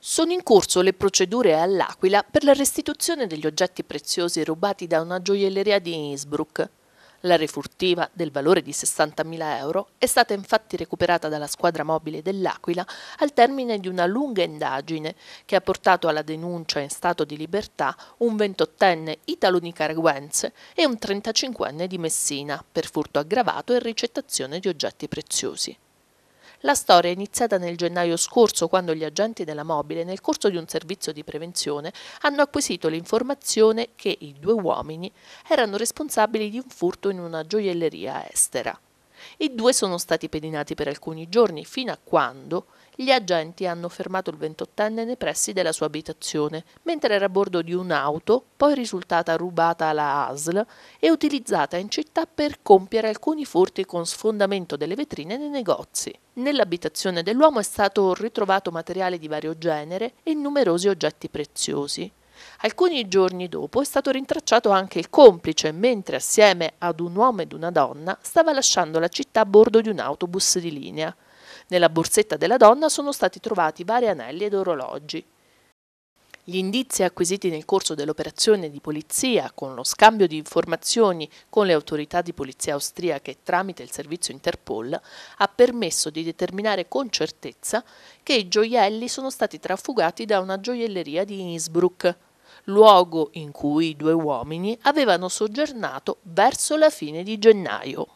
Sono in corso le procedure all'Aquila per la restituzione degli oggetti preziosi rubati da una gioielleria di Innsbruck. La refurtiva, del valore di 60.000 euro, è stata infatti recuperata dalla squadra mobile dell'Aquila al termine di una lunga indagine che ha portato alla denuncia in stato di libertà un 28enne italo-nicaraguense e un 35enne di Messina per furto aggravato e ricettazione di oggetti preziosi. La storia è iniziata nel gennaio scorso quando gli agenti della mobile, nel corso di un servizio di prevenzione, hanno acquisito l'informazione che i due uomini erano responsabili di un furto in una gioielleria estera. I due sono stati pedinati per alcuni giorni, fino a quando gli agenti hanno fermato il ventottenne nei pressi della sua abitazione, mentre era a bordo di un'auto, poi risultata rubata alla ASL e utilizzata in città per compiere alcuni furti con sfondamento delle vetrine nei negozi. Nell'abitazione dell'uomo è stato ritrovato materiale di vario genere e numerosi oggetti preziosi. Alcuni giorni dopo è stato rintracciato anche il complice, mentre assieme ad un uomo ed una donna stava lasciando la città a bordo di un autobus di linea. Nella borsetta della donna sono stati trovati vari anelli ed orologi. Gli indizi acquisiti nel corso dell'operazione di polizia, con lo scambio di informazioni con le autorità di polizia austriache tramite il servizio Interpol, ha permesso di determinare con certezza che i gioielli sono stati trafugati da una gioielleria di Innsbruck luogo in cui i due uomini avevano soggiornato verso la fine di gennaio.